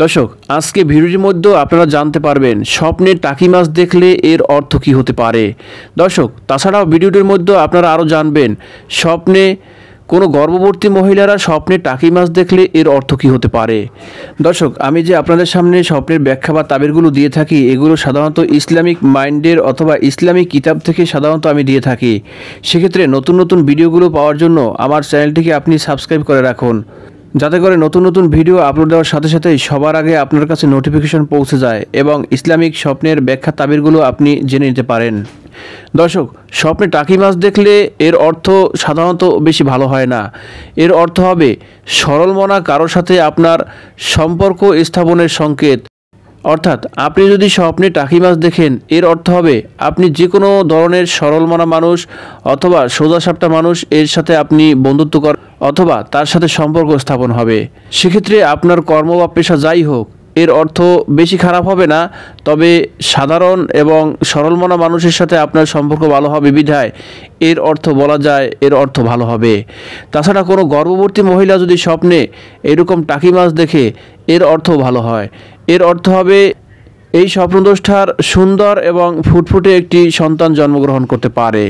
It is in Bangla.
দর্শক আজকে ভিডিওটির মধ্যে আপনারা জানতে পারবেন স্বপ্নের টাকি মাছ দেখলে এর অর্থ কী হতে পারে দর্শক তাছাড়াও ভিডিওটির মধ্যে আপনারা আরও জানবেন স্বপ্নে কোনো গর্ভবর্তী মহিলারা স্বপ্নে টাকি মাছ দেখলে এর অর্থ কী হতে পারে দর্শক আমি যে আপনাদের সামনে স্বপ্নের ব্যাখ্যা বা তাবিরগুলো দিয়ে থাকি এগুলো সাধারণত ইসলামিক মাইন্ডের অথবা ইসলামিক কিতাব থেকে সাধারণত আমি দিয়ে থাকি সেক্ষেত্রে নতুন নতুন ভিডিওগুলো পাওয়ার জন্য আমার চ্যানেলটিকে আপনি সাবস্ক্রাইব করে রাখুন যাতে করে নতুন নতুন ভিডিও আপলোড দেওয়ার সাথে সাথে সবার আগে আপনার কাছে নোটিফিকেশন পৌঁছে যায় এবং ইসলামিক স্বপ্নের ব্যাখ্যা তাবিরগুলো আপনি জেনে নিতে পারেন দর্শক স্বপ্নে টাকি মাছ দেখলে এর অর্থ সাধারণত বেশি ভালো হয় না এর অর্থ হবে সরল মনা কারোর সাথে আপনার সম্পর্ক স্থাপনের সংকেত অর্থাৎ আপনি যদি স্বপ্নে টাকি মাছ দেখেন এর অর্থ হবে আপনি যে কোনো ধরনের সরলমনা মানুষ অথবা সোজাসাপটা মানুষ এর সাথে আপনি বন্ধুত্ব করেন অথবা তার সাথে সম্পর্ক স্থাপন হবে সেক্ষেত্রে আপনার কর্ম বা পেশা যাই হোক এর অর্থ বেশি খারাপ হবে না তবে সাধারণ এবং সরলমনা মানুষের সাথে আপনার সম্পর্ক ভালো হবে বিধায় এর অর্থ বলা যায় এর অর্থ ভালো হবে তাছাড়া কোনো গর্ভবর্তী মহিলা যদি স্বপ্নে এরকম টাকি মাছ দেখে এর অর্থ ভালো হয় এর অর্থ হবে এই স্বপ্নদ্রষ্টার সুন্দর এবং ফুটফুটে একটি সন্তান জন্মগ্রহণ করতে পারে